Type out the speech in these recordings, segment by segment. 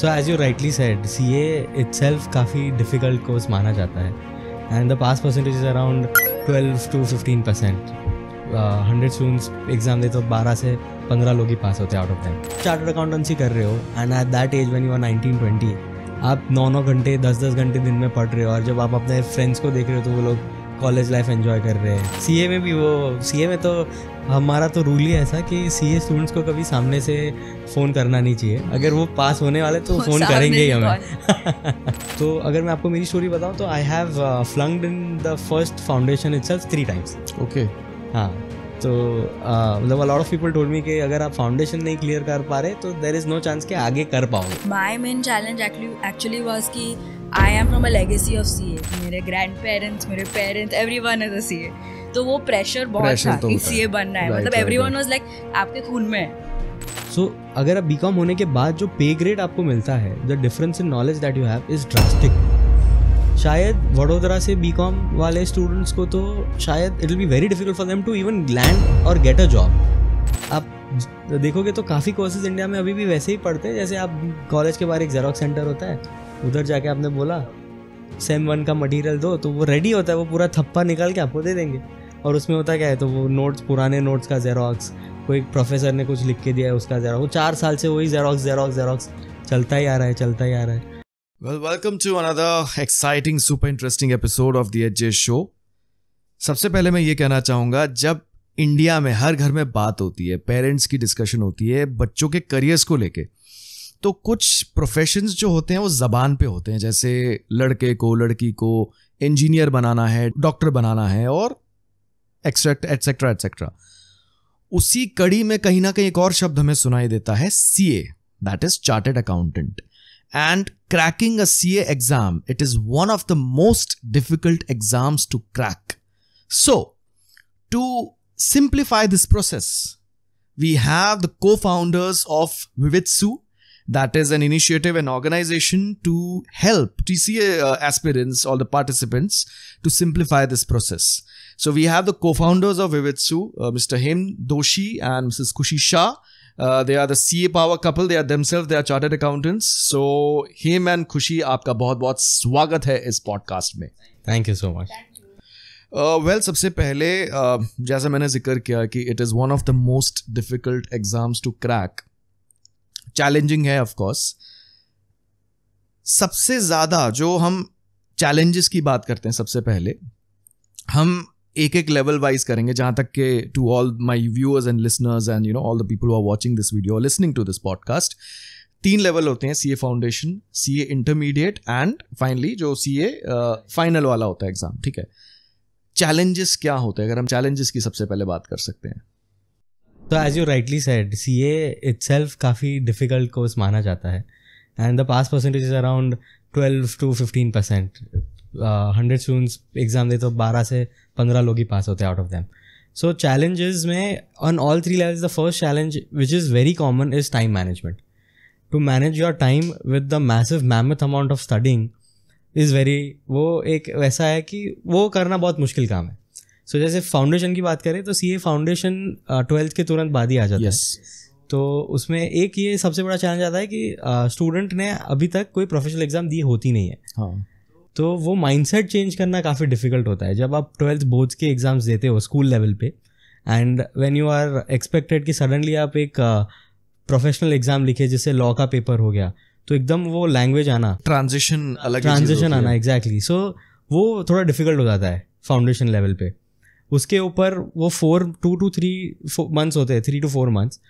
So as you rightly said C A itself काफ़ी difficult course माना जाता है and the pass percentage is around twelve to fifteen percent hundred students exam दे तो बारह से पंद्रह लोग ही पास होते हैं out of time chart accountancy कर रहे हो and at that age when you are nineteen twenty आप नौ नौ घंटे दस दस घंटे दिन में पढ़ रहे हो और जब आप अपने फ्रेंड्स को देख रहे हो तो वो लोग कॉलेज लाइफ एंजॉय कर रहे हैं सी में भी वो सी में तो हमारा तो रूल ही ऐसा कि सी स्टूडेंट्स को कभी सामने से फ़ोन करना नहीं चाहिए अगर वो पास होने वाले तो फ़ोन करेंगे ही हमें तो अगर मैं आपको मेरी स्टोरी बताऊँ तो I have flunked in the first foundation it's three times okay हाँ तो uh, मतलब lot of people told me कि अगर आप फाउंडेशन नहीं क्लियर कर पा रहे तो देर इज नो चांस कि आगे कर पाओगे my main challenge actually was की I am from a legacy of C मेरे ग्रैंड पेरेंट्स मेरे parents everyone is a C तो वो प्रेशर बहुत प्रेशर था तो कि सी बनना है मतलब एवरी वन वॉज लाइक आपके खून में है सो अगर आप बीकॉम होने के बाद जो पे ग्रेड आपको मिलता है the difference in knowledge that you have is drastic शायद वडोदरा से बीकॉम वाले स्टूडेंट्स को तो शायद it will be very difficult for them to even land और गेट अ जॉब आप देखोगे तो काफ़ी कोर्सेज इंडिया में अभी भी वैसे ही पढ़ते हैं जैसे आप कॉलेज के बाहर एक जेरोक्स सेंटर होता है उधर जाके आपने बोला सेम वन का मटेरियल दो तो वो रेडी होता है वो पूरा थप्पा निकाल के आपको दे देंगे और उसमें होता क्या है तो वो नोट्स पुराने नोट्स का जेरोक्स कोई प्रोफेसर ने कुछ लिख के दिया है उसका जेरोक्स वो चार साल से वही जेरोक्स जेरोक्स जेरोक्स चलता ही आ रहा है चलता ही आ रहा है well welcome to another exciting super interesting episode of the AJ show सबसे पहले मैं ये कहना चाहूँगा जब इंडिया में हर घर में बात होती है पेरेंट्स की डिस्कशन होती है बच्चों के करियर्स को लेकर तो कुछ प्रोफेशन जो होते हैं वो जबान पे होते हैं जैसे लड़के को लड़की को इंजीनियर बनाना है डॉक्टर बनाना है और एक्सेट्रा एट्सेट्रा एट्सेट्रा उसी कड़ी में कहीं ना कहीं एक और शब्द हमें सुनाई देता है C A that is chartered accountant and cracking a C A exam it is one of the most difficult exams to crack so to simplify this process have the cofounders of विविथ सू that is an initiative and organization to help TCA uh, aspirants or the participants to simplify this process. So we have the co-founders of Vividsu, uh, Mr. Him Doshi and Mrs. Kushi Shah. Uh, they are the CA power couple. They are themselves, they are chartered accountants. So him and Kushi, आपका बहुत बहुत स्वागत है इस podcast में thank you so much well सबसे पहले uh, जैसा मैंने जिक्र किया कि it is one of the most difficult exams to crack challenging है ऑफ कोर्स सबसे ज़्यादा जो हम चैलेंजेस की बात करते हैं सबसे पहले हम एक एक लेवल वाइज करेंगे जहां तक के to all my viewers and listeners and you know all the people are watching this video listening to this podcast तीन लेवल होते हैं C A foundation C A intermediate and finally जो C A final वाला होता है exam ठीक है challenges क्या होते हैं अगर हम चैलेंजेस की सबसे पहले बात कर सकते हैं तो as you rightly said C A itself काफ़ी डिफिकल्ट कोर्स माना जाता है and the pass percentage is around twelve to fifteen percent hundred students exam दे तो बारह से पंद्रह लोग ही पास होते हैं out of them so challenges में on all three levels the first challenge which is very common is time management to manage your time with the massive mammoth amount of studying is very वो एक वैसा है कि वो करना बहुत मुश्किल काम है सो so, जैसे फाउंडेशन की बात करें तो सी ए फाउंडेशन ट्वेल्थ के तुरंत बाद ही आ जाता yes. है तो उसमें एक ये सबसे बड़ा चैलेंज आता है कि स्टूडेंट uh, ने अभी तक कोई प्रोफेशनल एग्जाम दी होती नहीं है हाँ. तो वो माइंडसेट चेंज करना काफ़ी डिफिकल्ट होता है जब आप ट्वेल्थ बोर्ड्स के एग्जाम्स देते हो स्कूल लेवल पे and when you are expected कि सडनली आप एक प्रोफेशनल uh, एग्जाम लिखे जैसे लॉ का पेपर हो गया तो एकदम वो लैंग्वेज आना ट्रांजिशन अलग ट्रांजिशन आना exactly so exactly. So so, वो थोड़ा डिफिकल्ट हो जाता है फाउंडेशन लेवल पे उसके ऊपर वो for two to three months होते हैं थ्री टू फोर मंथ्स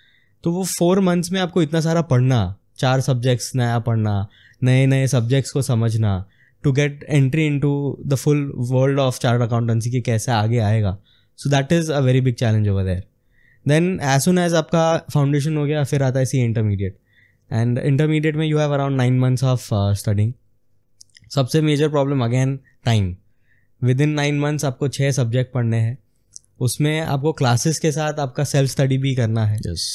तो वो फोर मंथ्स में आपको इतना सारा पढ़ना चार सब्जेक्ट्स नया पढ़ना नए नए सब्जेक्ट्स को समझना to get entry into the full world of chart accountancy कि कैसे आगे आएगा so that is a very big challenge over there then as soon as आपका फाउंडेशन हो गया फिर आता है सी इंटरमीडिएट एंड इंटरमीडिएट में you have around nine months of studying सबसे major problem again time within nine months आपको छः सब्जेक्ट पढ़ने हैं उसमें आपको क्लासेस के साथ आपका सेल्फ स्टडी भी करना है yes.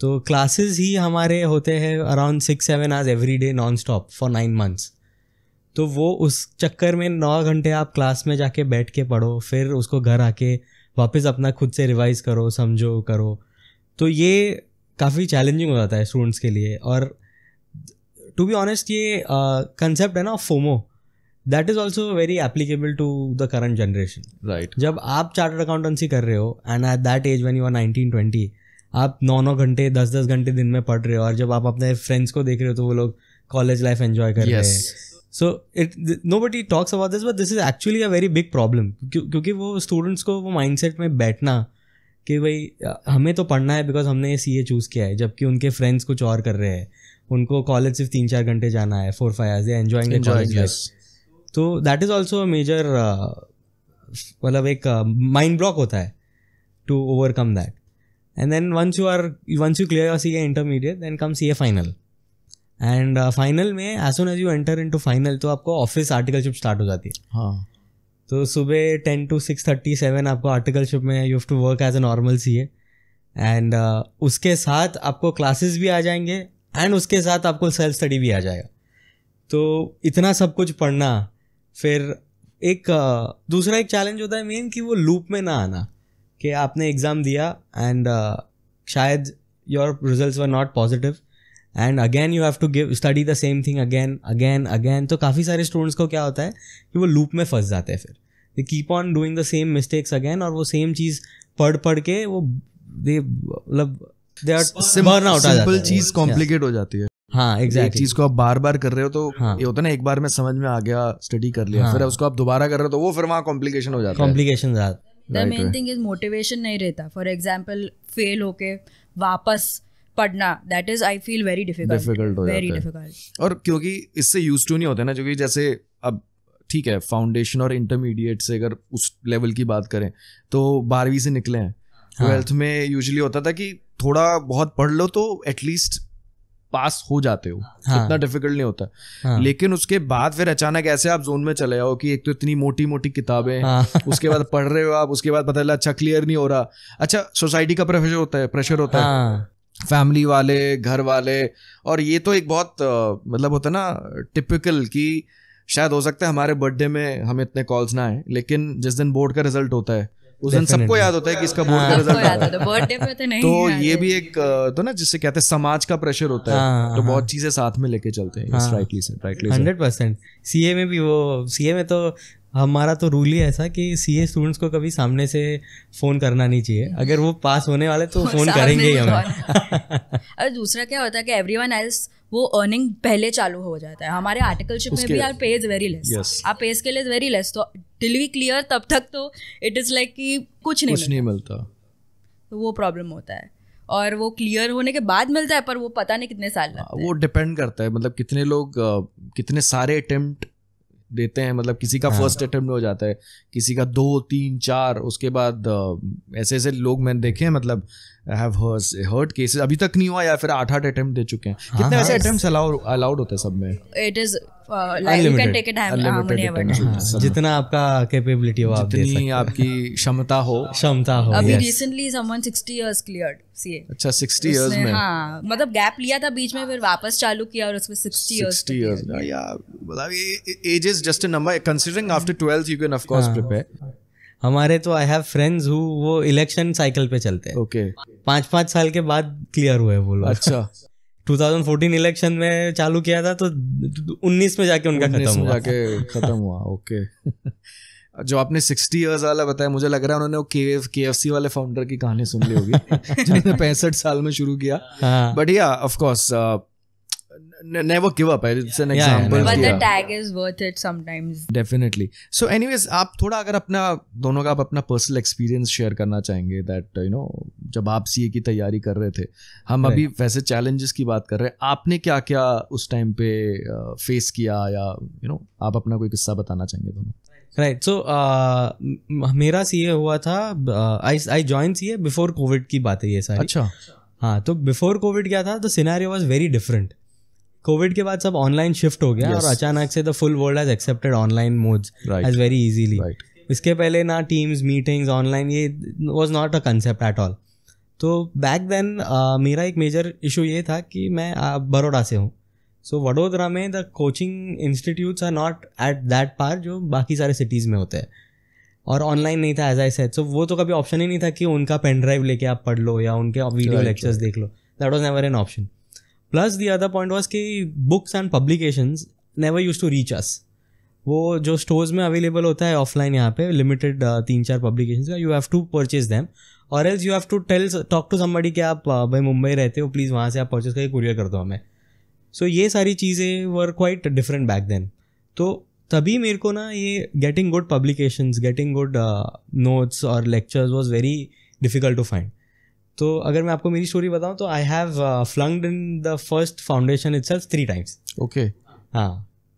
तो क्लासेस ही हमारे होते हैं around six seven hours every day non stop for nine months तो वो उस चक्कर में नौ घंटे आप क्लास में जाके बैठ के पढ़ो फिर उसको घर आके वापस अपना खुद से रिवाइज करो समझो करो तो ये काफ़ी चैलेंजिंग हो जाता है स्टूडेंट्स के लिए और टू बी ऑनेस्ट ये कंसेप्ट uh, है ना FOMO that is also very applicable to the current generation right जब आप चार्टर्ड अकाउंटेंसी कर रहे हो and at that age when you are nineteen twenty आप नौ नौ घंटे दस दस घंटे दिन में पढ़ रहे हो और जब आप अपने फ्रेंड्स को देख रहे हो तो वो लोग कॉलेज लाइफ एंजॉय कर yes. रहे हैं so it know but he talks about this but this is actually a very big problem क्योंकि वो स्टूडेंट्स को वो सेट में बैठना कि भाई हमें तो पढ़ना है बिकॉज हमने ये सी ए चूज़ किया है जबकि उनके फ्रेंड्स कुछ और कर रहे हैं उनको कॉलेज सिर्फ तीन चार घंटे जाना है फोर फाइव आज एंजॉइंग तो दैट इज़ ऑल्सो मेजर मतलब एक माइंड uh, ब्लॉक होता है to overcome that and then once you are once you clear C A intermediate then come C A final and final में as soon as you enter into final तो आपको office articleship start हो जाती है हाँ तो सुबह ten to six thirty seven आपको आर्टिकलशिप में you have to work as a normal C A and उसके साथ आपको क्लासेस भी आ जाएंगे एंड उसके साथ आपको सेल्फ स्टडी भी आ जाएगा तो इतना सब कुछ पढ़ना फिर एक दूसरा एक चैलेंज होता है मेन कि वो लूप में ना आना कि आपने एग्ज़ाम दिया एंड शायद your result were not positive and again you have to give study the same thing again again again तो काफ़ी सारे स्टूडेंट्स को क्या होता है कि वो लूप में फंस जाते हैं फिर they keep on doing the same mistakes again और वो सेम चीज़ पढ़ पढ़ के वो दे मतलब दे आर सिमर ना आ है चीज़ कॉम्प्लिकेट हो जाती है हाँ exactly. एक चीज को आप बार बार कर रहे हो तो हाँ. ये होता है ना एक बार में समझ में आ गया स्टडी कर लिया हाँ. फिर उसको आप दोबारा कर रहे हो तो वो फिर वहाँ कॉम्प्लिकेशन हो जाता है complication main thing is motivation नहीं रहता फॉर एग्जाम्पल फेल होके वापस पढ़ना that is I feel very difficult very difficult और क्योंकि इससे यूज टू नहीं ना क्योंकि जैसे अब ठीक है फाउंडेशन और इंटरमीडिएट से अगर उस लेवल की बात करें तो बारहवीं से निकले हैं ट्वेल्थ हाँ। में यूजली होता था कि थोड़ा बहुत पढ़ लो तो एटलीस्ट पास हो जाते हो हाँ, इतना डिफिकल्ट नहीं होता हाँ, लेकिन उसके बाद फिर अचानक ऐसे आप जोन में चले जाओ कि एक तो इतनी मोटी मोटी किताबें हाँ, उसके बाद पढ़ रहे हो आप उसके बाद पता चला अच्छा क्लियर नहीं हो रहा अच्छा सोसाइटी का प्रेशर होता है प्रेशर होता हाँ, है फैमिली वाले घर वाले और ये तो एक बहुत मतलब होता है ना टिपिकल कि शायद हो सकता है हमारे बर्थडे में हमें इतने कॉल्स ना आए लेकिन जिस दिन बोर्ड का रिजल्ट होता है उस दिन सबको याद होता है कि इसका बोर्ड का रिजल्ट आया तो, तो ये भी एक तो ना जिससे कहते हैं समाज का प्रेशर होता है हाँ, तो हाँ। बहुत चीजें साथ में लेके चलते हैं राइटली से राइटली हंड्रेड परसेंट सी में भी वो सी में तो हमारा तो रूल ही ऐसा कि सीए स्टूडेंट्स को कभी सामने से फ़ोन करना नहीं चाहिए अगर वो पास होने वाले तो फ़ोन करेंगे ही तो हमें और दूसरा क्या होता है कि एवरीवन एल्स वो अर्निंग पहले चालू हो जाता है हमारे आर्टिकलशिप में भी आर पे इज वेरी लेस आप पे इसके लिए वेरी लेस तो टिल वी क्लियर तब तक तो इट इज़ लाइक कि कुछ नहीं कुछ नहीं मिलता तो वो प्रॉब्लम होता है और वो क्लियर होने के बाद मिलता है पर वो पता नहीं कितने साल हाँ, लगते वो डिपेंड करता है मतलब कितने लोग कितने सारे अटेम्प्ट देते हैं मतलब किसी का फर्स्ट हाँ। अटेम्प्ट हो जाता है किसी का दो तीन चार उसके बाद ऐसे ऐसे लोग मैंने देखे हैं मतलब हैव हर्ट केसेस अभी तक नहीं हुआ या फिर आठ आठ अटेम्प्ट दे चुके हैं हाँ, कितने हाँ। ऐसे अटेम्प्ट अलाउड होते हैं सब में इट इज़ Uh, हाँ, हाँ, जितना आपका कैपेबिलिटी हो आप जितनी आपकी क्षमता हो क्षमता हो अभी recently someone 60 years cleared CA अच्छा 60 इयर्स में हाँ मतलब गैप लिया था बीच में फिर वापस चालू किया और उसमें 60 इयर्स 60 इयर्स मतलब age is just a number considering after 12th you can of course prepare हमारे तो आई हैव फ्रेंड्स हु वो इलेक्शन साइकिल पे चलते हैं ओके okay. पांच पांच साल के बाद क्लियर हुए वो लोग अच्छा 2014 इलेक्शन में चालू किया था तो 19 में जाके उनका खत्म हुआ जाके खत्म हुआ ओके जो आपने 60 इयर्स वाला बताया मुझे लग रहा है उन्होंने वो केव केएफसी वाले फाउंडर की कहानी सुन ली होगी जिन्होंने पैंसठ साल में शुरू किया but yeah of course never give up it's an example but the tag is worth it sometimes definitely so anyways आप थोड़ा अगर अपना दोनों का आप अपना पर्सनल एक्सपीरियंस शेयर करना चाहेंगे that you know जब आप सीए की तैयारी कर रहे थे हम अभी वैसे चैलेंजेस की बात कर रहे हैं आपने क्या क्या उस टाइम पे फेस किया या यू नो आप अपना कोई किस्सा बताना चाहेंगे दोनों राइट सो uh, मेरा सी ए हुआ था I I join a before covid की बात है ये सारी अच्छा हाँ तो बिफोर कोविड क्या था the scenario was very different covid के बाद सब ऑनलाइन शिफ्ट हो गया yes. और अचानक से the full world has accepted online modes as very easily इसके पहले ना टीम्स मीटिंग्स ऑनलाइन ये was not a concept at all तो बैक देन uh, मेरा एक मेजर इशू ये था कि मैं uh, बड़ोड़ा से हूँ सो वडोदरा में the coaching institutes are not at that par जो बाकी सारे सिटीज़ में होते हैं और ऑनलाइन नहीं था एज आई सेट सो वो तो कभी ऑप्शन ही नहीं था कि उनका पेन ड्राइव लेके आप पढ़ लो या उनके वीडियो लेक्चर्स देख लो that was never an option plus the other point was कि books and publications never use to reach us वो जो स्टोर्स में अवेलेबल होता है ऑफलाइन यहाँ पे लिमिटेड uh, तीन चार पब्लिकेशन का you have to purchase them और else you have to tell talk to somebody कि आप uh, भाई मुंबई रहते हो प्लीज़ वहाँ से आप परचेज करके कुरियर कर दो हमें सो so, ये सारी चीज़ें were quite different back then तो तभी मेरे को ना ये getting good publications getting good notes और lectures was very difficult to find तो अगर मैं आपको मेरी स्टोरी बताऊँ तो I have flunked in the first foundation itself three times okay हाँ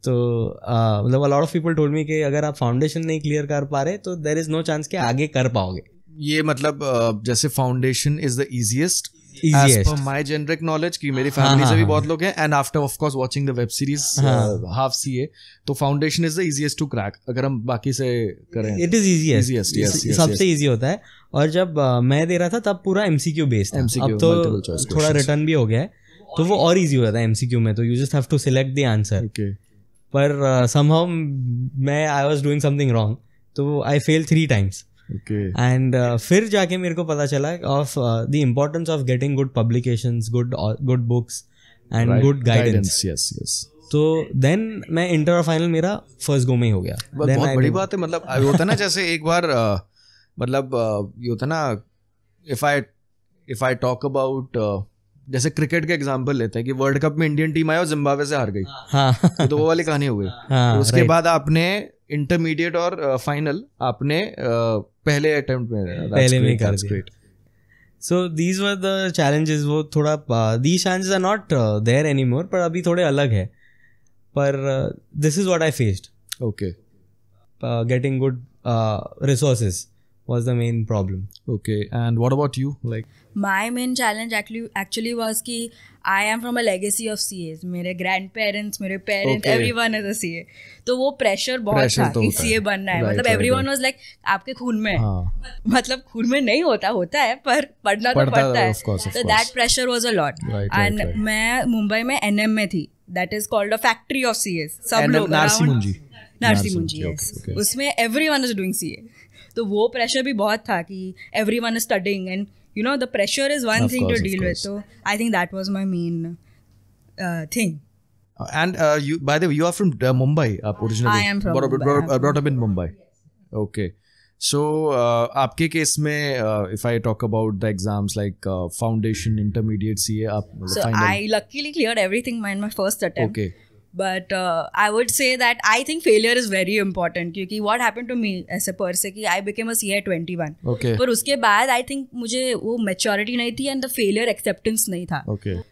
तो uh, मतलब a lot of people told me कि अगर आप फाउंडेशन नहीं क्लियर कर पा रहे तो देर इज़ नो चांस कि आगे कर पाओगे ये मतलब uh, जैसे foundation is the easiest as पर जेनरिक नॉलेज मेरी फैमिली हाँ, से हाँ, भी हाँ, बहुत लोग हैं and after the web series half C A तो foundation is the to crack अगर हम बाकी से करें इट इज सबसे इजी होता है और जब uh, मैं दे रहा था तब पूरा एमसीक्यू बेस्ड एमसीक्यू अब तो थोड़ा रिटर्न भी हो गया है तो वो और इजी हो जाता है एमसीक्यू में तो you just have to select the answer पर समहाउ uh, मैं I was doing something wrong तो I fail three times and okay. uh, फिर जाके मेरे को पता चला of the importance of getting good publication good good books and good guidance yes yes तो देन मैं इंटर और फाइनल मेरा फर्स्ट गो में ही हो गया बहुत I बड़ी बात है मतलब होता ना जैसे एक बार uh, मतलब uh, ये होता ना if I if I talk about जैसे क्रिकेट के एग्जांपल लेते हैं कि वर्ल्ड कप में इंडियन टीम आई और जिम्बाब्वे से हार गई हाँ, तो वो वाली कहानी हो गई हाँ, तो उसके बाद आपने इंटरमीडिएट और फाइनल uh, आपने uh, पहले अटेम्प्ट में uh, पहले में कर दिया so these were the challenges वो थोड़ा these challenges are not there any more पर अभी थोड़े अलग है पर this is what I faced okay getting good resources was the main problem okay and what about you like my main challenge actually actually was ki I am from a legacy of C As मेरे grandparents मेरे parents everyone is a C A तो वो pressure बहुत था तो कि सी ए बनना है मतलब एवरी वन वॉज लाइक आपके खून में हाँ. मतलब खून में नहीं होता होता है पर पढ़ना तो पड़ता है तो that pressure was a lot and मैं मुंबई में एन एम में थी that is called a factory of C As सब लोग नरसी मुंजी उसमें everyone is doing C A तो वो प्रेशर भी बहुत था कि everyone is studying and you know the pressure is one thing to deal with so i think that was my main uh, thing uh, and uh, you by the way you are from mumbai up originally i am from brought, mumbai. Brought, brought up in mumbai okay so uh your case if i talk about the exams like foundation intermediate ca so i luckily cleared everything in my first attempt okay but I would say that I think failure is very important क्योंकि what happen to me as a purse की I became a C I twenty one पर उसके बाद I think मुझे वो maturity नहीं थी and the failure acceptance नहीं था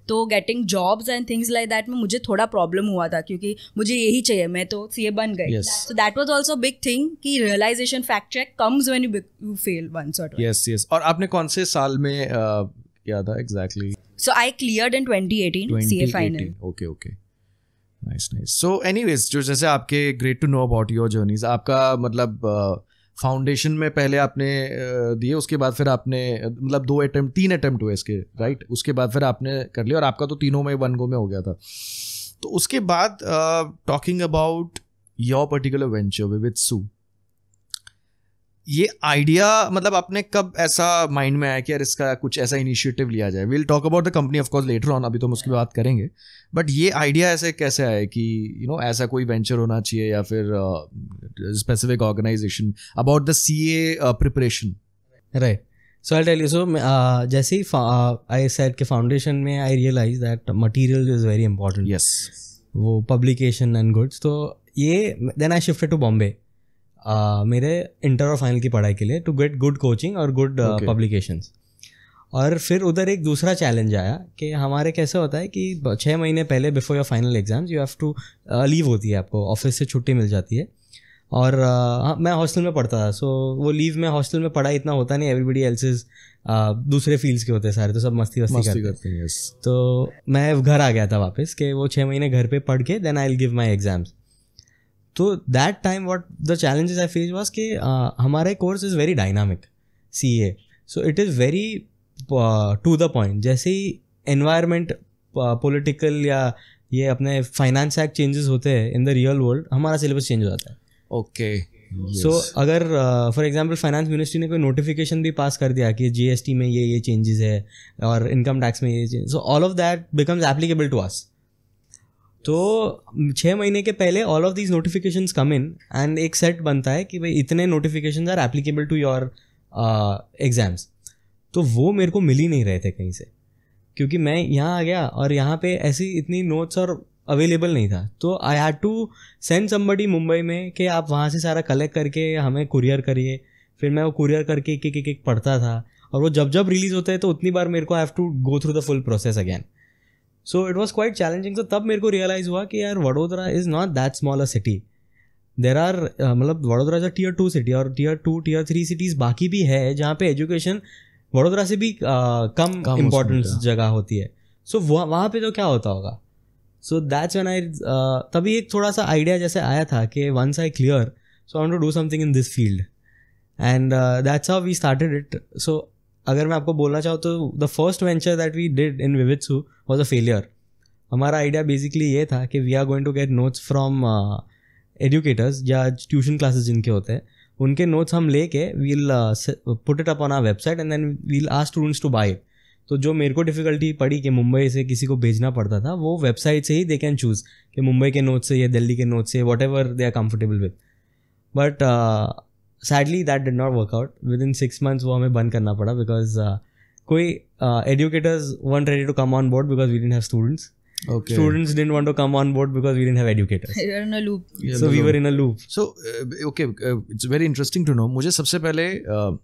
तो getting jobs and things like that में मुझे थोड़ा प्रॉब्लम हुआ था क्योंकि मुझे यही चाहिए मैं तो सी ए बन गई so that was also big thing की realization fact check comes when you you fail one shot yes yes और आपने कौन से साल में uh, क्या था exactly so I clear in twenty eighteen C A final okay okay nice nice so anyways जो जैसे आपके great to know about your journeys आपका मतलब फाउंडेशन uh, में पहले आपने uh, दिए उसके बाद फिर आपने मतलब दो अटेम्प्ट तीन अटेम्प्ट हुए इसके राइट उसके बाद फिर आपने कर लिया और आपका तो तीनों में वन गो में हो गया था तो उसके बाद talking about your particular venture with सू ये आइडिया मतलब आपने कब ऐसा माइंड में आया कि यार इसका कुछ ऐसा इनिशिएटिव लिया जाए will talk about the company of course later on अभी तो हम उसकी बात करेंगे बट ये आइडिया ऐसे कैसे आया कि यू you नो know, ऐसा कोई वेंचर होना चाहिए या फिर specific organization about the C A preparation right so I tell you so जैसे ही आई सेट के फाउंडेशन में I realize that material is very important yes वो पब्लिकेशन एंड गुड्स तो ये then I shifted to Bombay मेरे inter और final की पढ़ाई के लिए टू गेट गुड कोचिंग और गुड पब्लिकेशंस uh, और फिर उधर एक दूसरा चैलेंज आया कि हमारे कैसे होता है कि छः महीने पहले before your final exams you have to leave होती है आपको ऑफिस से छुट्टी मिल जाती है और uh, हाँ, मैं हॉस्टल में पढ़ता था सो so, वो लीव में हॉस्टल में पढ़ा इतना होता नहीं एवरीबडी इज uh, दूसरे फील्ड्स के होते हैं सारे तो सब मस्ती वस्ती करते हैं yes. तो मैं घर आ गया था वापस कि वो छः महीने घर पे पढ़ के then I will give my exams तो that time what the challenges I face was कि हमारा course is very dynamic C A so it is very to the point जैसे ही एनवायरमेंट पोलिटिकल uh, या ये अपने फाइनेंस एक्ट चेंजेस होते हैं इन द रियल वर्ल्ड हमारा सिलेबस चेंज हो जाता है ओके सो yes. so, अगर फॉर एग्जाम्पल फाइनेंस मिनिस्ट्री ने कोई नोटिफिकेशन भी पास कर दिया कि टी में ये ये चेंजेस है और इनकम टैक्स में ये so all of that becomes applicable to us तो छः महीने के पहले all of these notification come in and एक सेट बनता है कि भाई इतने notification are applicable to your exams तो वो मेरे को मिल ही नहीं रहे थे कहीं से क्योंकि मैं यहाँ आ गया और यहाँ पे ऐसी इतनी नोट्स और अवेलेबल नहीं था तो I had to send somebody Mumbai में कि आप वहाँ से सारा कलेक्ट करके हमें कुरियर करिए फिर मैं वो कुरियर करके एक एक एक पढ़ता था और वो जब जब रिलीज़ होता है तो उतनी बार मेरे को I have to go through the full process again so it was quite challenging so तब मेरे को रियलाइज़ हुआ कि यार Vadodara is not that small a city there are मतलब Vadodara is a tier two city और tier two tier three cities बाकी भी है जहाँ पे एजुकेशन वडोदरा से भी uh, कम इम्पोर्टेंस जगह होती है सो so, वहाँ पे तो क्या होता होगा सो दैट्स वन आई तभी एक थोड़ा सा आइडिया जैसे आया था कि once I clear so I to do something in this field and that's how we started it so अगर मैं आपको बोलना चाहूँ तो the first venture that we did in Vivitsu was a failure हमारा आइडिया बेसिकली ये था कि we are going to get notes from educators या ट्यूशन क्लासेस जिनके होते हैं उनके नोट्स हम लेके we'll put it up on our website and then we'll are students to buy तो जो मेरे को डिफ़िकल्टी पड़ी कि मुंबई से किसी को भेजना पड़ता था वो वेबसाइट से ही दे कैन चूज़ कि मुंबई के नोट्स से या दिल्ली के नोट्स से whatever they are comfortable with but sadly that did not work out within six months वो हमें बंद करना पड़ा बिकॉज कोई educators one ready to come on board because we didn't have students Okay. Students didn't want to come on board because we didn't have educators. We were in a loop. Yeah, so we loop. were in a loop. So uh, okay, uh, it's very interesting to know. मुझे सबसे पहले uh,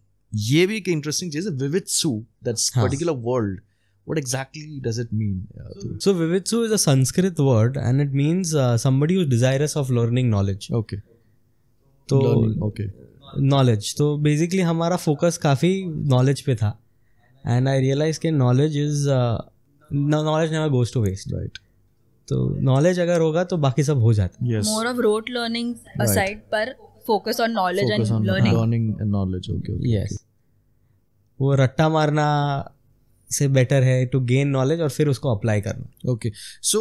ये भी एक interesting चीज है That's that's particular world. what exactly does it mean? So Vivitsu is a Sanskrit word and it means uh, somebody who's desirous of learning knowledge. Okay. So, learning. okay. Knowledge तो basically हमारा focus काफ़ी knowledge पे था and I realise के knowledge is knowledge never goes to waste right तो knowledge अगर होगा तो बाकी सब हो जाता है more of rote learning side पर focus on knowledge and learning learning and knowledge okay yes वो रट्टा मारना से बेटर है टू गेन नॉलेज और फिर उसको अप्लाई करना okay so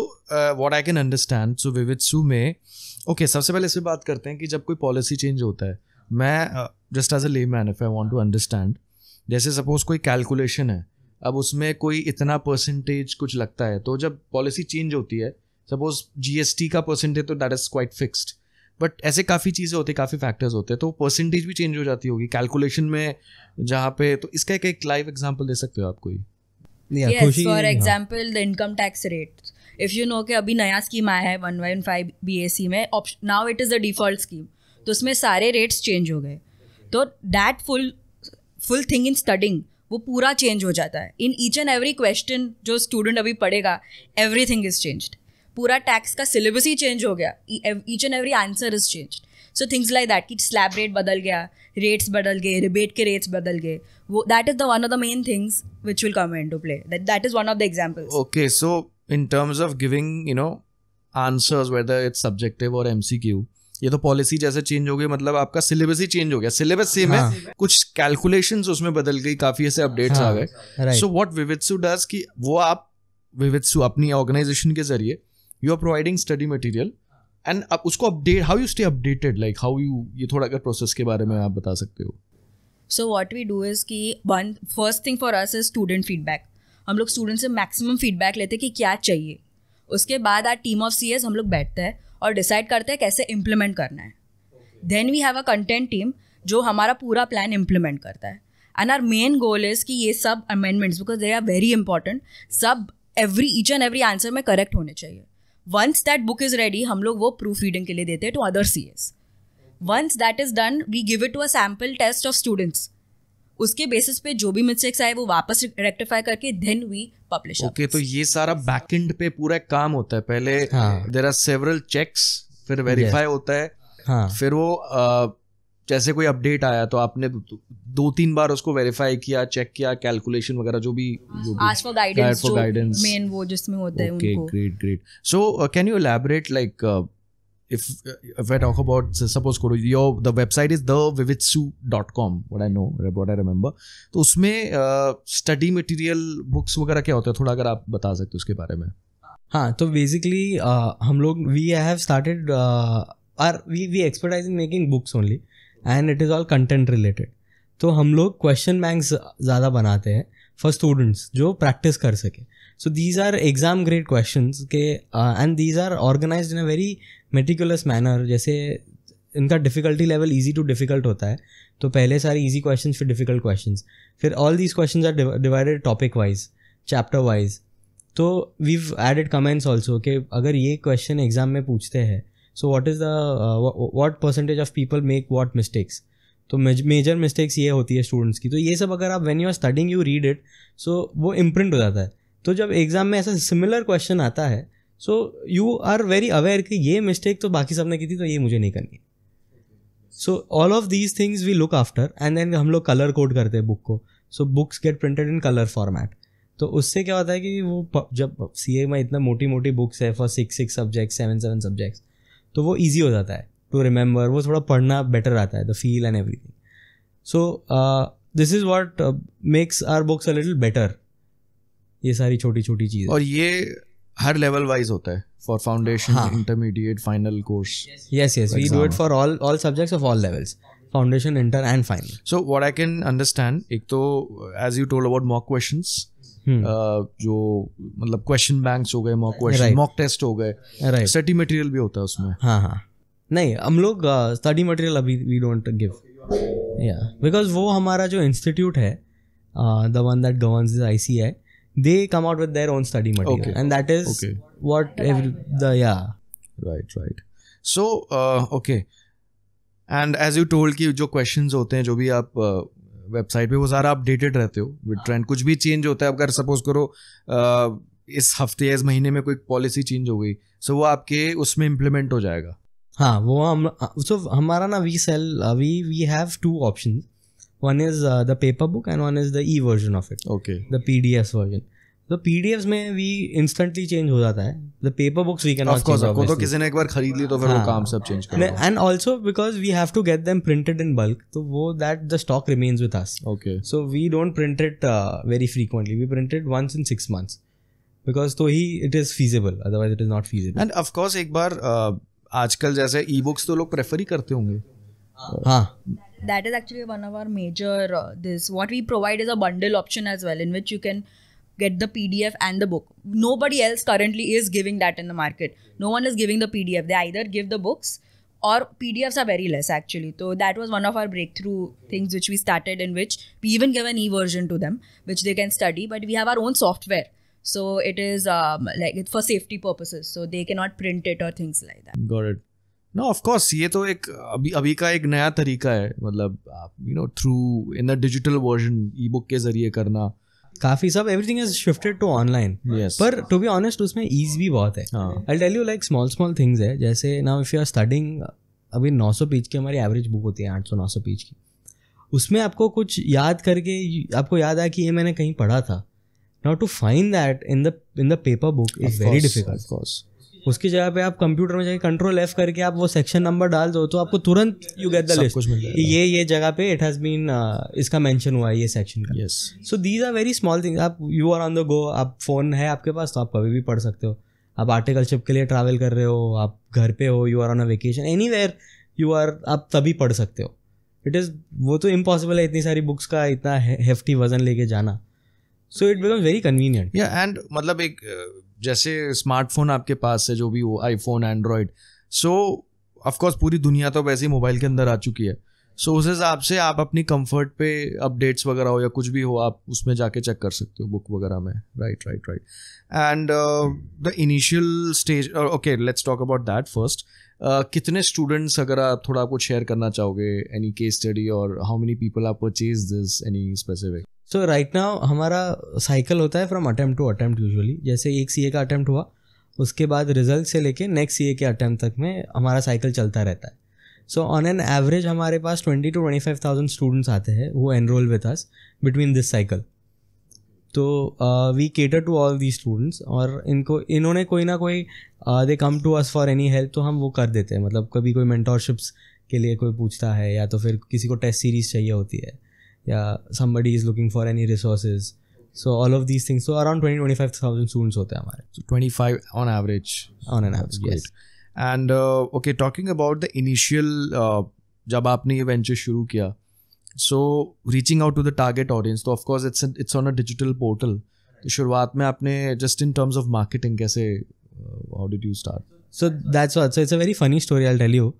what I can understand so विविध सू में ओके सबसे पहले इस बात करते हैं कि जब कोई पॉलिसी चेंज होता है मैं just as a layman if I want to understand जैसे सपोज कोई कैलकुलेशन है अब उसमें कोई इतना परसेंटेज कुछ लगता है तो जब पॉलिसी चेंज होती है सपोज जीएसटी का परसेंटेज तो that is quite fixed but ऐसे काफ़ी चीज़ें होती काफ़ी फैक्टर्स होते हैं तो परसेंटेज भी चेंज हो जाती होगी कैलकुलेशन में जहाँ पे तो इसका एक एक लाइव एग्जाम्पल दे सकते हो आप कोई for example the income tax rate if you know के अभी नया स्कीम आया है one one five B A C में now it is a default scheme तो उसमें सारे रेट्स चेंज हो गए तो that full full thing in studying वो पूरा चेंज हो जाता है in each and every question जो स्टूडेंट अभी पढ़ेगा एवरी थिंग इज चेंज पूरा टैक्स का सिलेबस ही चेंज हो गया each and every answer is change so things like that कि स्लैब रेट बदल गया रेट्स बदल गए रिबेट के रेट्स बदल गए वो that is the one of the main things which will come and to play that is one of the example okay so in terms of giving you know answers whether it's subjective और क्यू ये तो policy जैसे change हो गई मतलब आपका syllabus ही change हो गया सिलेबस सेम हाँ. है कुछ कैलकुलेशन उसमें बदल गई काफी ऐसे अपडेट्स हाँ, आ गए सो वॉट विवित्सु डज कि वो आप विवित्सु अपनी ऑर्गेनाइजेशन के जरिए you are providing study material and अब उसको update how you stay updated like how you ये थोड़ा अगर प्रोसेस के बारे में आप बता सकते हो so what we do is की one first thing for us is student feedback हम लोग स्टूडेंट से मैक्सिमम फीडबैक लेते हैं कि क्या चाहिए उसके बाद आर टीम ऑफ सी हम लोग बैठते हैं और डिसाइड करते हैं कैसे इम्प्लीमेंट करना है then we have a content team जो हमारा पूरा प्लान इम्प्लीमेंट करता है and our main goal is कि ये सब amendments because they are very important सब every each and every answer में करेक्ट होने चाहिए once that book is ready हम लोग वो प्रूफ रीडिंग के लिए देते हैं to other C S once that is done we give it to a sample test of students उसके बेसिस पे जो भी मिस्टेक्स आए वो वापस रेक्टिफाई करके देन वी पब्लिश ओके तो ये सारा बैक एंड पे पूरा काम होता है पहले देर आर सेवरल चेक्स फिर वेरीफाई yes. होता है हाँ. फिर वो आ, जैसे कोई अपडेट आया तो आपने दो तीन बार उसको वेरीफाई किया चेक किया कैलकुलेशन वगैरह जो भी गाइडेंस मेन वो जिसमें होता okay, है उनको great great so can you like if if I talk about so suppose करो your the website is thevivitsu.com what I know what I remember तो उसमें study material books वगैरह क्या होता है थोड़ा अगर आप बता सकते हो उसके बारे में हाँ तो बेसिकली uh, हम लोग we have started our we we expertise in making books only and it is all content related तो हम लोग क्वेश्चन बैंक्स ज़्यादा बनाते हैं फॉर स्टूडेंट्स जो प्रैक्टिस कर सके so these are exam grade question के and these are organise in a very meticulous manner जैसे इनका difficulty level easy to difficult होता है तो पहले सारे ईजी क्वेश्चन फिर डिफ़िकल्ट क्वेश्चन फिर all these question are divided topic wise chapter wise तो वी एडेड कमेंट्स ऑल्सो कि अगर ये क्वेश्चन एग्जाम में पूछते हैं so what is the what percentage of people make what mistakes तो मेजर मिस्टेक्स ये होती है स्टूडेंट्स की तो ये सब अगर आप when you are studying you read it so वो इम्प्रिंट हो जाता है तो जब एग्ज़ाम में ऐसा सिमिलर क्वेश्चन आता है so you are very aware कि ये मिस्टेक तो बाकी सबने की थी तो ये मुझे नहीं करनी so all of these things we look after and then हम लोग कलर कोड करते हैं बुक को so books get printed in colour format तो उससे क्या होता है कि वो जब सी ए में इतना मोटी मोटी बुक्स है for six six subjects seven seven subjects तो वो ईजी हो जाता है टू रिमेंबर वो थोड़ा पढ़ना बेटर आता है the feel and everything so this is what makes our books a little better ये सारी छोटी छोटी चीज़ और ये हर लेवल वाइज होता है for foundation intermediate final course yes yes we do it for all all subjects of all levels foundation inter and final so what I can understand एक तो as you told about mock questions जो मतलब question banks हो गए mock question mock test हो गए study material भी होता है उसमें हाँ हाँ नहीं हम लोग स्टडी uh, मटेरियल अभी वी डोंट गिव या बिकॉज वो हमारा जो इंस्टीट्यूट है the one that governs this I C I they come out with their own study material okay. and that is okay. what every, the yeah right right so uh, okay and as you told कि जो question होते हैं जो भी आप website uh, पे वो सारा अपडेटेड रहते हो विद ट्रेंड हाँ। कुछ भी चेंज होता है अगर सपोज करो uh, इस हफ्ते या इस महीने में कोई पॉलिसी चेंज हो गई सो so वो आपके उसमें इम्प्लीमेंट हो जाएगा हाँ वो हम सो uh, so हमारा ना we sell we we have two option one is uh, the paper book and one is the e version of it okay the pdfs version तो पीडीएफ में वी इंस्टेंटली चेंज हो जाता है the paper books we can of course आपको तो किसी ने एक बार खरीद ली तो फिर हाँ, वो काम सब चेंज कर and also because we have to get them printed in bulk तो वो that the stock remains with us okay so we don't print it very frequently we printed once in six months because तो ही it is feasible otherwise it is not feasible and of course एक बार uh, आजकल जैसे e books तो लोग prefer ही करते होंगे हाँ that is actually one of our major uh, this what we provide is a bundle option as well in which you can get the pdf and the book nobody else currently is giving that in the market no one is giving the pdf they either give the books or pdfs are very less actually so that was one of our breakthrough things which we started in which we even give an e-version to them which they can study but we have our own software so it is um, like it's for safety purposes so they cannot print it or things like that got it no of course ये तो एक अभी अभी का एक नया तरीका है मतलब you know through in the digital version ebook के जरिए करना काफी सब everything is shifted to online पर टू बी ऑनेस्ट उसमें ईज भी बहुत है I tell you like small small things है जैसे now if you are studying अभी 900 पेज की हमारी एवरेज बुक होती है 800 900 पेज की उसमें आपको कुछ याद करके आपको याद आया कि ये मैंने कहीं पढ़ा था now to find that in the in the paper book is very difficult उसकी जगह पे आप कंप्यूटर में जाके कंट्रोल एफ करके आप वो सेक्शन नंबर डाल दो तो आपको तुरंत यू गेट द लिस्ट ये ये जगह पे इट हैज़ बीन इसका मेंशन हुआ है ये सेक्शन का so these are very small things आप you are on the go आप फ़ोन है आपके पास तो आप कभी भी पढ़ सकते हो आप आर्टिकल शिप के लिए ट्रैवल कर रहे हो आप घर पे हो you are on a vacation any you are आप तभी पढ़ सकते हो इट इज़ वो तो इम्पॉसिबल है इतनी सारी बुक्स का इतना हेफ्टी वजन लेके जाना so it become very convenient या एंड मतलब एक जैसे स्मार्टफोन आपके पास है जो भी हो आईफोन एंड्रॉयड सो ऑफकोर्स पूरी दुनिया तो वैसे ही मोबाइल के अंदर आ चुकी है सो so, उस हिसाब से आप अपनी कंफर्ट पे अपडेट्स वगैरह हो या कुछ भी हो आप उसमें जाके चेक कर सकते हो बुक वगैरह में right right right and the initial stage okay let's talk about that first कितने स्टूडेंट्स अगर आप थोड़ा आपको शेयर करना चाहोगे एनी केस स्टडी और how many people are purchase this any specific so right now हमारा साइकिल होता है from attempt to attempt usually जैसे एक सी का अटैम्प्ट हुआ उसके बाद रिजल्ट से लेके नेक्स्ट सी के अटैम्प्ट तक में हमारा साइकिल चलता रहता है सो ऑन एन एवरेज हमारे पास twenty two twenty five thousand students आते हैं वो enrol with us between this cycle तो we cater to all the students और इनको इन्होंने कोई ना कोई they come to us for any help तो हम वो कर देते हैं मतलब कभी कोई मेंटोरशिप्स के लिए कोई पूछता है या तो फिर किसी को टेस्ट सीरीज़ चाहिए होती है या somebody is looking for any resources so all of these things so around twenty twenty five thousand students होते हैं हमारे twenty five on average on an average and okay talking about the initial जब आपने ये venture शुरू किया so reaching out to the target audience तो of course it's it's on a digital portal तो शुरुआत में आपने just in terms of marketing कैसे how did you start so that's it's a very funny story I tell you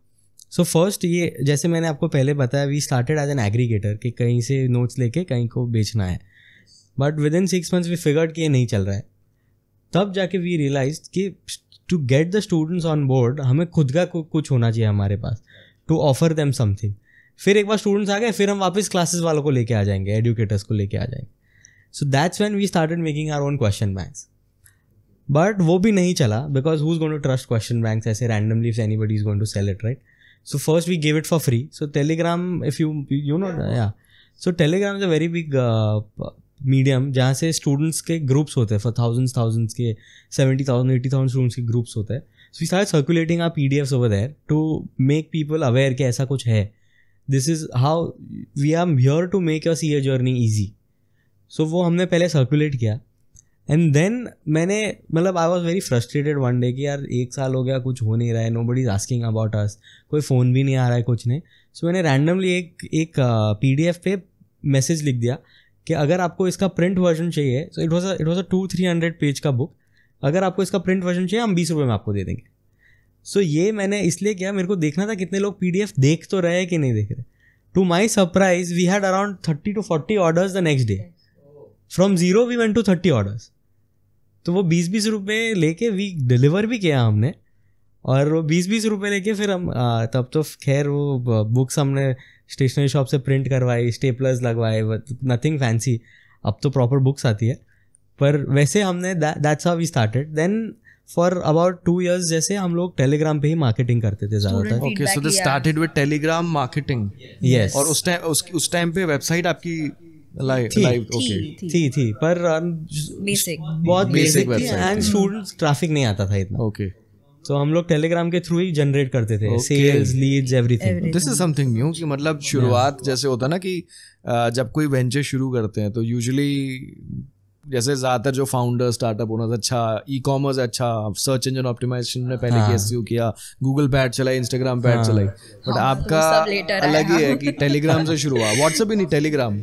so so first ये जैसे मैंने आपको पहले बताया we started as an aggregator कि कहीं से नोट्स लेके कहीं को बेचना है but within six months we figured कि ये नहीं चल रहा है तब जाके वी रियलाइज कि to get the students on board हमें खुद का कुछ होना चाहिए हमारे पास टू ऑफर देम समथिंग फिर एक बार स्टूडेंट्स आ गए फिर हम वापस क्लासेस वालों को लेके आ जाएंगे एडुकेटर्स को लेके आ जाएंगे so that's when we started making our own question banks but वो भी नहीं चला because who is going to trust question banks ऐसे randomly if anybody is going to sell it right so first we gave it for free so Telegram if you you know या so Telegram is a very big medium जहाँ से students के groups होते हैं for thousands thousands के seventy thousand eighty thousand students के groups होते हैं so we start circulating our P D Fs over there to make people aware कि ऐसा कुछ है this is how we are here to make your C A journey easy so वो हमने पहले सर्कुलेट किया एंड देन मैंने मतलब I was very frustrated one day कि यार एक साल हो गया कुछ हो नहीं रहा है nobody is asking about us कोई फ़ोन भी नहीं आ रहा है कुछ नहीं सो so, मैंने रैंडमली एक एक पी डी एफ पे मैसेज लिख दिया कि अगर आपको इसका प्रिंट वर्जन चाहिए so it was it was a two three hundred page का बुक अगर आपको इसका प्रिंट वर्जन चाहिए हम बीस रुपये में आपको दे देंगे सो so, ये मैंने इसलिए किया मेरे को देखना था कितने लोग पी डी एफ देख तो रहे हैं कि नहीं देख रहे to my surprise we had around thirty to forty orders the next day from zero we went to thirty orders तो वो बीस बीस रुपये लेके वी डिलीवर भी किया हमने और वो बीस बीस रुपये लेके फिर हम आ, तब तो खैर वो बुक्स हमने स्टेशनरी शॉप से प्रिंट करवाई स्टेपलर्स लगवाए नथिंग फैंसी तो अब तो प्रॉपर बुक्स आती है पर वैसे हमने that's how we started then for about two years जैसे हम लोग टेलीग्राम पे ही मार्केटिंग करते थे ज्यादातर okay so this started with Telegram marketing yes और उस टाइम उस टाइम पे वेबसाइट आपकी लाइव लाइव ओके थी थी पर बेसिक uh, बहुत बेसिक थी एंड स्टूडेंट्स ट्रैफिक नहीं आता था इतना ओके तो हम लोग टेलीग्राम के थ्रू ही जनरेट करते थे sales leads everything this is something new कि मतलब शुरुआत जैसे होता ना कि uh, जब कोई वेंचर शुरू करते हैं तो यूजुअली जैसे ज़्यादातर जो फाउंडर स्टार्टअप होना था अच्छा ई कॉमर्स अच्छा सर्च इंजन ऑप्टिमाइजेशन ने पहले हाँ. के किया गूगल पैड चलाई इंस्टाग्राम पैड ऐड चलाई बट हाँ, आपका अलग ही है कि टेलीग्राम से शुरू हुआ व्हाट्सएप ही नहीं टेलीग्राम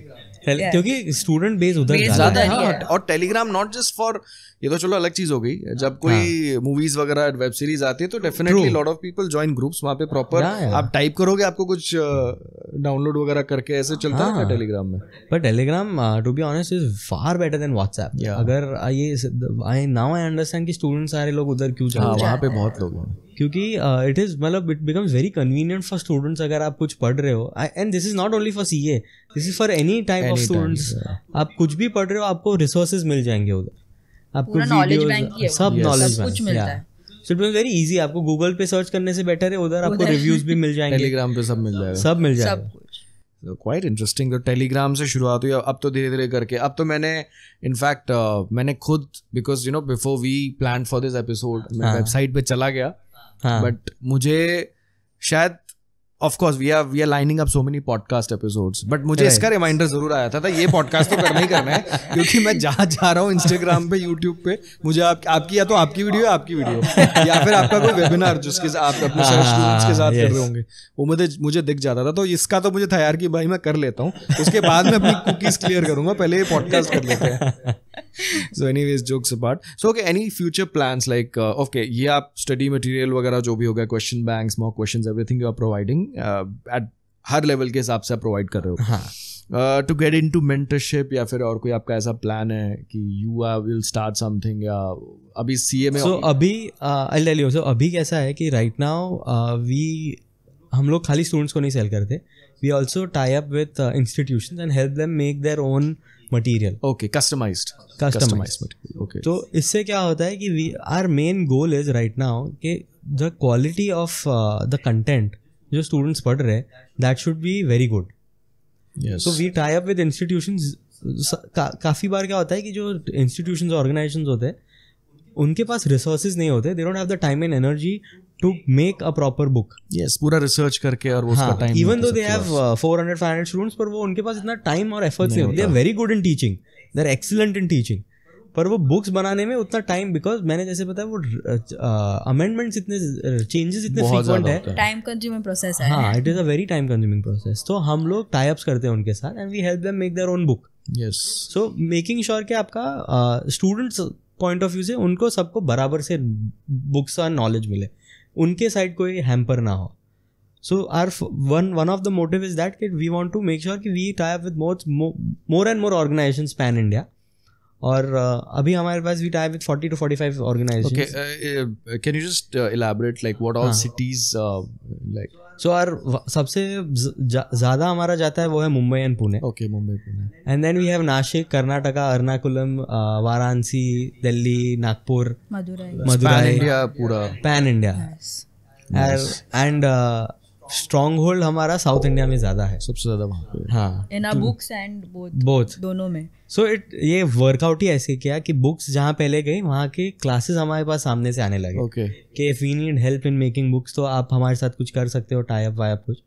क्योंकि स्टूडेंट बेस उधर ज्यादा है हाँ, और टेलीग्राम नॉट जस्ट फॉर ये तो चलो अलग चीज हो गई जब कोई मूवीज हाँ। वगैरह वेब सीरीज आती है तो definitely lot of people join groups वहाँ पे प्रॉपर आप टाइप करोगे आपको कुछ डाउनलोड uh, वगैरह करके ऐसे चलता है टेलीग्राम हाँ। में पर Telegram to be honest is far better than WhatsApp अगर ये आई नाउ आई अंडरस्टैंड कि स्टूडेंट सारे लोग उधर क्यों हाँ, जा वहाँ पे बहुत लोग हैं क्योंकि इट uh, इज़ मतलब it becomes very convenient for students अगर आप कुछ पढ़ रहे हो and this is not only for C A this is for any type of students आप कुछ भी पढ़ रहे हो आपको रिसोर्सेज मिल जाएंगे उधर आपको नॉलेज सब नॉलेज yes. कुछ मिलता है सो इट वेरी इजी आपको गूगल पे सर्च करने से बेटर है उधर आपको रिव्यूज भी मिल जाएंगे टेलीग्राम पे सब मिल जाएगा सब मिल जाएगा क्वाइट इंटरेस्टिंग तो टेलीग्राम से शुरुआत हुई अब तो धीरे धीरे करके अब तो मैंने इनफैक्ट uh, मैंने खुद because you know before we plan for this episode मैं वेबसाइट हाँ। पे चला गया बट हाँ। मुझे शायद of course we are we are lining up so many podcast episodes but मुझे इसका रिमाइंडर जरूर आया था, था ये पॉडकास्ट तो करना ही करना है क्योंकि मैं जहाँ जा रहा हूँ इंस्टाग्राम पे यूट्यूब पे मुझे आप, आपकी या तो आपकी वीडियो है आपकी वीडियो या फिर आपका कोई वेबिनार जिसके आप अपने स्टूडेंट्स हाँ, के साथ कर रहे होंगे वो मुझे मुझे दिख जाता था तो इसका तो मुझे था यार कि भाई मैं कर लेता हूँ उसके बाद मैं अपनी कुकीज क्लियर करूंगा पहले ये पॉडकास्ट कर लेते हैं so anyways jokes apart so okay any future plan like okay ये आप स्टडी मटेरियल वगैरह जो भी होगा question bank mock question everything you are providing at हर लेवल के हिसाब से आप प्रोवाइड कर रहे हो हाँ to get into mentorship या फिर और कोई आपका ऐसा प्लान है कि यू विल स्टार्ट समथिंग या अभी सी ए में सो अभी आई uh, सो अभी कैसा है कि राइट नाउ वी हम लोग खाली स्टूडेंट्स को नहीं सेल करते we also tie up with institution and help them make their own material okay customised customised material okay तो इससे क्या होता है कि we are main goal is right now कि the quality of the content जो students पढ़ रहे हैं that should be very good so we tie up with institution काफ़ी बार क्या होता है कि जो इंस्टीट्यूशन ऑर्गेनाइजेशन होते हैं उनके पास रिसोर्सेज नहीं होते they don't have the time and energy to make a proper book yes पूरा रिसर्च करके और वो हाँ, time even though they have 400 500 students पर वो उनके पास इतना टाइम और एफर्ट्स नहीं they are very good in teaching they are excellent in teaching पर वो बुक्स बनाने में उतना टाइम बिकॉज मैंने जैसे पता uh, uh, है वो अमेंडमेंट्स इतने चेंजेस इतने फ्रीक्वेंट है टाइम कंज्यूमिंग प्रोसेस है हां it is a very time consuming process तो हम लोग टाई अप्स करते हैं उनके साथ and we help them make their own book yes so making sure कि आपका स्टूडेंट्स पॉइंट ऑफ व्यू से उनको सबको बराबर से बुक्स और नॉलेज मिले उनके साइड कोई हैम्पर ना हो so our one one of the motive is that कि we want to make sure कि we type with more more and more organisation pan India और uh, अभी हमारे पास we tie with 40 to 45 organisations okay can you just elaborate like what all cities like so are सबसे ज़्यादा हमारा जाता है वो है Mumbai and Pune okay Mumbai Pune and then we have Nashik Karnataka Ernakulam uh, Varanasi Delhi Nagpur Madurai Madurai पूरा pan India and stronghold हमारा साउथ इंडिया में ज्यादा है सबसे ज्यादा वहाँ पे हाँ in books and both both दोनों में सो इट ये वर्कआउट ही ऐसे किया कि बुक्स जहाँ पहले गई वहाँ के क्लासेस हमारे पास सामने से आने लगे ओके कि if we need help in making books तो आप हमारे साथ कुछ कर सकते हो टाई अप वाई अप कुछ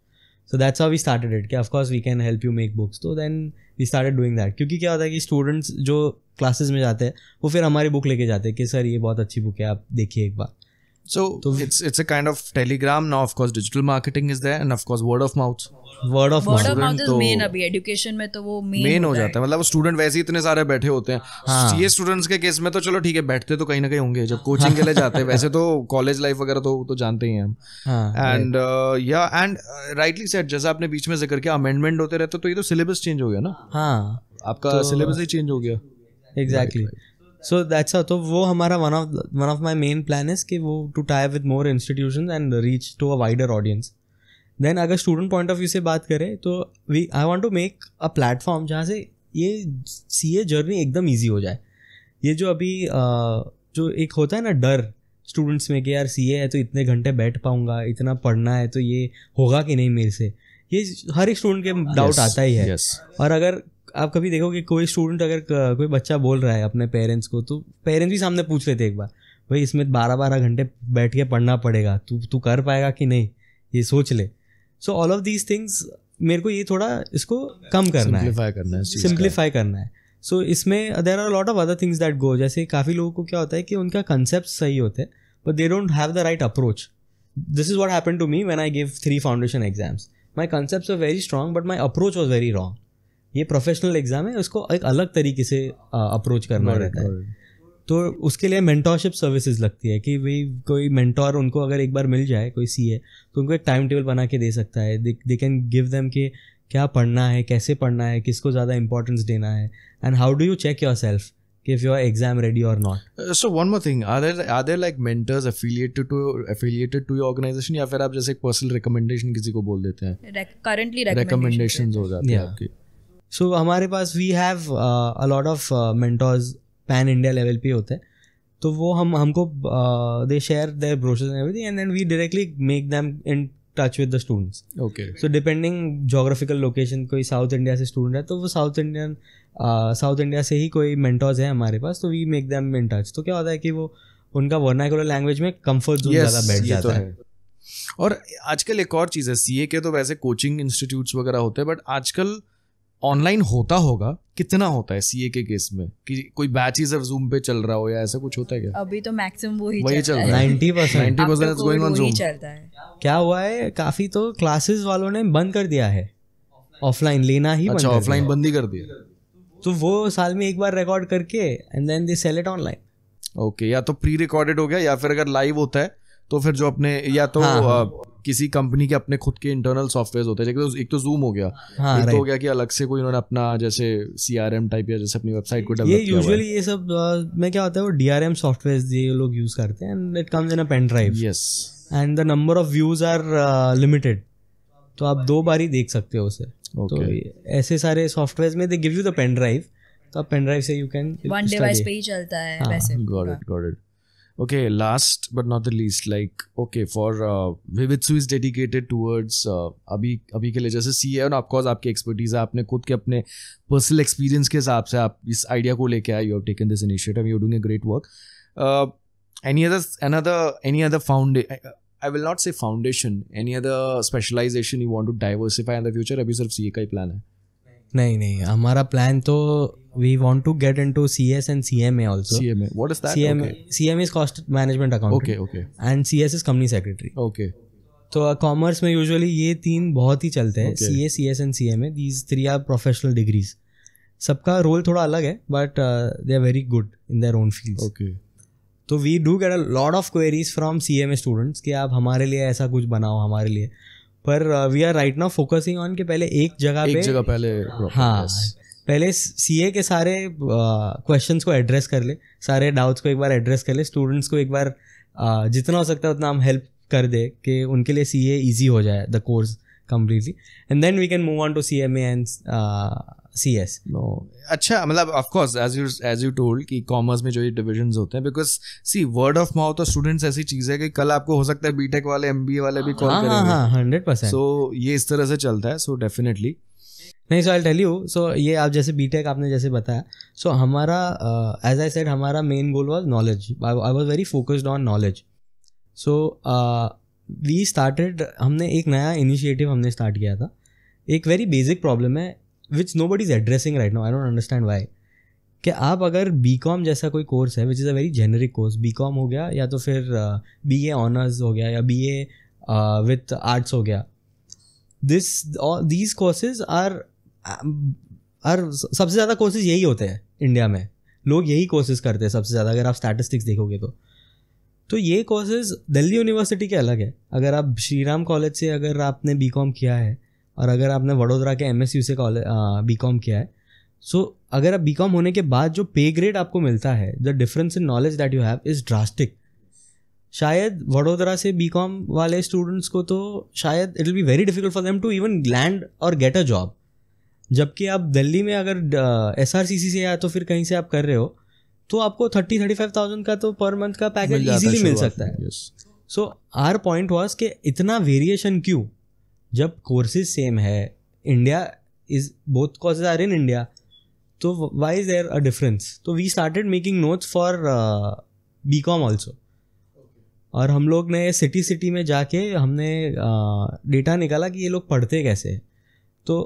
so that's how we started it कि of course we can help you make books तो then we started doing that क्योंकि क्या होता है कि स्टूडेंट्स जो क्लासेस में जाते हैं वो फिर हमारी बुक लेके जाते हैं कि सर ये बहुत अच्छी बुक है आप देखिए एक बार So, so तो it's it's a kind of telegram now. Of course, digital marketing is there, and of course, word of mouth. word of, word of mouth is main तो अभी education में तो वो मेन मेन हो जाता है मतलब स्टूडेंट वैसे ही इतने सारे बैठे होते हैं हाँ. तो ये स्टूडेंट्स के केस में तो चलो ठीक है बैठते तो कहीं ना कहीं होंगे जब कोचिंग के लिए जाते हैं वैसे तो कॉलेज लाइफ वगैरह तो तो जानते ही हैं एंड या एंड राइटली सेट जैसा आपने बीच में जिक्र किया अमेंडमेंट होते रहते तो ये तो सिलेबस चेंज हो गया ना हाँ आपका सिलेबस ही चेंज हो गया एग्जैक्टली सो दैट्स तो वो हमारा one of one of my main plan is कि वो to tie with more institution and reach to a wider audience then अगर स्टूडेंट पॉइंट ऑफ व्यू से बात करें तो we I want to make a platform जहाँ से ये सी ए जर्नी एकदम ईजी हो जाए ये जो अभी जो एक होता है ना डर स्टूडेंट्स में कि यार सी ए है तो इतने घंटे बैठ पाऊंगा इतना पढ़ना है तो ये होगा कि नहीं मेरे से ये हर एक स्टूडेंट के डाउट yes, आता ही है yes. और अगर आप कभी देखो कि कोई स्टूडेंट अगर कोई बच्चा बोल रहा है अपने पेरेंट्स को तो पेरेंट्स भी सामने पूछ लेते एक बार भाई इसमें बारह बारह घंटे बैठ के पढ़ना पड़ेगा तू तू कर पाएगा कि नहीं ये सोच ले so all of these things मेरे को ये थोड़ा इसको कम करना है करना है सिंप्लीफाई करना है सो so, इसमें there are lot of other things that go जैसे काफ़ी लोगों को क्या होता है कि उनका कंसेप्ट सही होते हैं but they don't have the right approach this is what happen to me when I give three foundation exams my concept very strong but my approach was very wrong ये प्रोफेशनल एग्ज़ाम है उसको एक अलग तरीके से approach करना रहता है तो उसके लिए मेंटोरशिप सर्विसेज लगती है कि भाई कोई मेंटोर उनको अगर एक बार मिल जाए कोई सी है तो उनको एक टाइम टेबल बना के दे सकता है दे कैन गिव देम के क्या पढ़ना है कैसे पढ़ना है किसको ज़्यादा इंपॉर्टेंस देना है and how do you check yourself कि if you are exam ready और not so one more thing are are there like mentors mentors to to to to your या फिर आप जैसे एक पर्सनल रिकमेंडेशन किसी को बोल देते हैं? करेंटली रिकमेंडेशन हो जाती है आपकी सो so, हमारे पास we have a lot of mentors pan India level पे होते हैं तो वो हम हमको they share their brochures and everything and then we directly make them in touch with the students okay so depending geographical location कोई साउथ इंडिया से student है तो वो साउथ इंडियन साउथ इंडिया से ही कोई मेंटोर्स है हमारे पास तो we make them in touch तो क्या होता है कि वो उनका वर्नाकुलर लैंग्वेज में कम्फर्ट जोन ज़्यादा बैठ जाता तो है, है। और आजकल एक और चीज़ है सी के तो वैसे कोचिंग इंस्टीट्यूट्स वगैरह होते हैं बट आजकल ऑनलाइन होता होगा कितना होता है सीए के केस में कि कोई बैच ही सिर्फ जूम पे चल रहा हो या ऐसा कुछ होता है क्या अभी तो मैक्सिमम वो ही वही चल रहा है गोइंग ऑन जूम क्या हुआ है काफी तो क्लासेस वालों ने बंद कर दिया है ऑफलाइन लेना ही अच्छा ऑफलाइन बंद ही कर दिया तो वो साल में एक बार रिकॉर्ड करके and then they sell it online okay या तो प्री रिकॉर्डेड हो गया या फिर अगर लाइव होता है तो फिर जो अपने या तो हाँ, हाँ. किसी कंपनी के अपने खुद के इंटरनल सॉफ्टवेयर होते हैं तो एक तो जूम हो गया हाँ, एक तो हो गया कि अलग से कोई उन्होंने अपना जैसे सी टाइप या जैसे अपनी वेबसाइट को ये यूजुअली ये सब में क्या होता है वो डी आर एम सॉफ्टवेयर ये लोग यूज करते हैं and it comes in a pen drive yes and the number of views are limited तो आप दो बार ही देख सकते हो उसे तो ऐसे सारे सॉफ्टवेयर में they give you the pen drive तो पेन ड्राइव से यू कैन वन डिवाइस पे ही चलता है हाँ। वैसे got it got it okay last but not the least like okay for uh, Vivitsu is dedicated towards अभी अभी के लिए जैसे सी है और ऑफकोर्स आपकी एक्सपर्टीज़ है आपने खुद के अपने पर्सनल एक्सपीरियंस के हिसाब से आप इस आइडिया को लेके आए you have taken this initiative you doing a great work any other another any other founda I will not say foundation any other specialisation you want to diversify in the future अभी सिर्फ सी का ही plan है नहीं नहीं हमारा plan तो we want to get into CS and CMA also. CMA, what is that? CMA, okay. CMA is cost management account. Okay, okay. And CS is company secretary. Okay. तो commerce uh, में usually ये तीन बहुत ही चलते हैं C A C S and C M A these three are professional degrees सबका role थोड़ा अलग है but they are very good in their own field okay तो we do get a lot of queries from C M A students कि आप हमारे लिए ऐसा कुछ बनाओ हमारे लिए पर we are right now focusing on कि पहले एक जगह एक पे जगह पहले हाँ पहले सीए के सारे क्वेश्चंस uh, को एड्रेस कर ले सारे डाउट्स को एक बार एड्रेस कर ले स्टूडेंट्स को एक बार uh, जितना हो सकता है उतना हम हेल्प कर दे कि उनके लिए सी ए ईजी हो जाए the course completely and then we can move on to C M A and C S अच्छा मतलब of course as you as you told कि कॉमर्स में जो ये डिविजन होते हैं because C word of mouth और स्टूडेंट्स ऐसी चीज़ है कि कल आपको हो सकता है बीटेक वाले एम बी ए वाले भी कॉल हंड्रेड परसेंट सो ये इस तरह से चलता है सो डेफिनेटली नहीं सो आई टेल यू सो ये आप जैसे बी टेक आपने जैसे बताया सो so, हमारा एज आई सेड हमारा main goal was knowledge I was very focused on knowledge so we started हमने एक नया इनिशिएटिव हमने स्टार्ट किया था एक वेरी बेसिक प्रॉब्लम है which nobody is addressing right now I don't understand why कि आप अगर बी कॉम जैसा कोई कोर्स है which is a very generic course B com हो गया या तो फिर बी ए ऑनर्स हो गया या बी ए विथ आर्ट्स हो गया दिस दीज कोर्सेज आर और सबसे ज़्यादा कोर्सेज यही होते हैं इंडिया में लोग यही कोर्सेज करते हैं सबसे ज़्यादा अगर आप स्टैटिस्टिक्स देखोगे तो तो ये कोर्सेज दिल्ली यूनिवर्सिटी के अलग है अगर आप श्री राम कॉलेज से अगर आपने बी किया है और अगर आपने वडोदरा के एम एस यू से कॉलेज बी किया है सो so, अगर आप बी होने के बाद जो पे ग्रेड आपको मिलता है the difference in knowledge that you have is drastic शायद वडोदरा से बी वाले स्टूडेंट्स को तो शायद it will be very difficult for them to even land और गेट अ जॉब जबकि आप दिल्ली में अगर एस आर सी सी से या तो फिर कहीं से आप कर रहे हो तो आपको थर्टी थर्टी फाइव थाउजेंड का तो पर मंथ का पैकेज इजीली मिल सकता है सो आर पॉइंट वॉज कि इतना वेरिएशन क्यों जब कोर्सेज सेम है India is both courses are in India तो why is there a difference तो we started making notes for B com also और हम लोग ने सिटी सिटी में जाके हमने डेटा निकाला कि ये लोग पढ़ते कैसे तो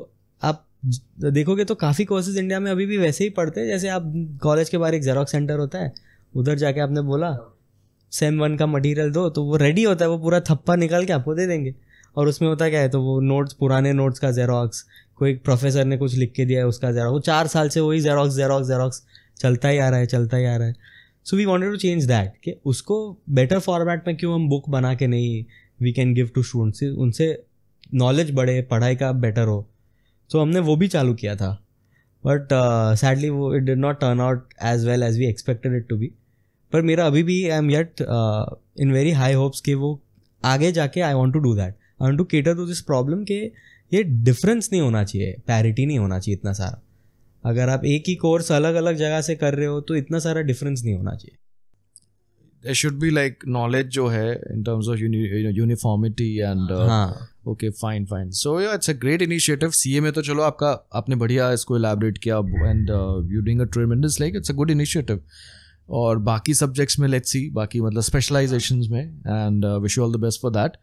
आप देखोगे तो काफ़ी कोर्सेज इंडिया में अभी भी वैसे ही पढ़ते हैं जैसे आप कॉलेज के बाहर एक जेरोक्स सेंटर होता है उधर जाके आपने बोला सेम वन का मटेरियल दो तो वो रेडी होता है वो पूरा थप्पा निकाल के आपको दे देंगे और उसमें होता क्या है तो वो नोट्स पुराने नोट्स का जेरोक्स कोई प्रोफेसर ने कुछ लिख के दिया है उसका जेरोक्स वो चार साल से वही जेरोक्स जेरोक्स जेरोक्स चलता ही आ रहा है चलता ही आ रहा है so we wanted to change that कि उसको बेटर फॉर्मेट में क्यों हम बुक बना के नहीं we can give to students उनसे नॉलेज बढ़े पढ़ाई का बेटर हो सो so, हमने वो भी चालू किया था बट सैडली uh, वो it did not turn out as well as we expected it to be पर मेरा अभी भी I am yet in very high hopes कि वो आगे जाके I want to do that I want to cater to this problem के ये डिफरेंस नहीं होना चाहिए पैरिटी नहीं होना चाहिए इतना सारा अगर आप एक ही कोर्स अलग अलग जगह से कर रहे हो तो इतना सारा डिफरेंस नहीं होना चाहिए शुड बी लाइक नॉलेज जो है in terms of uniformity and okay fine fine so yeah it's a great initiative C A में तो चलो आपका आपने बढ़िया इसको एलैबोरेट किया and you doing a tremendous like it's a good initiative और बाकी सब्जेक्ट्स में लेट्स सी बाकी मतलब स्पेशलाइजेशन में and wish you all the best for that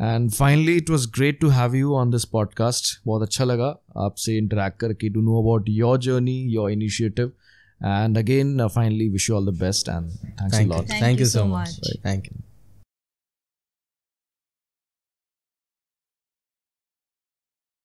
and finally it was great to have you on this podcast बहुत अच्छा लगा आपसे इंटरेक्ट करके to know about your journey your initiative and again finally wish you all the best and thank you so much thank you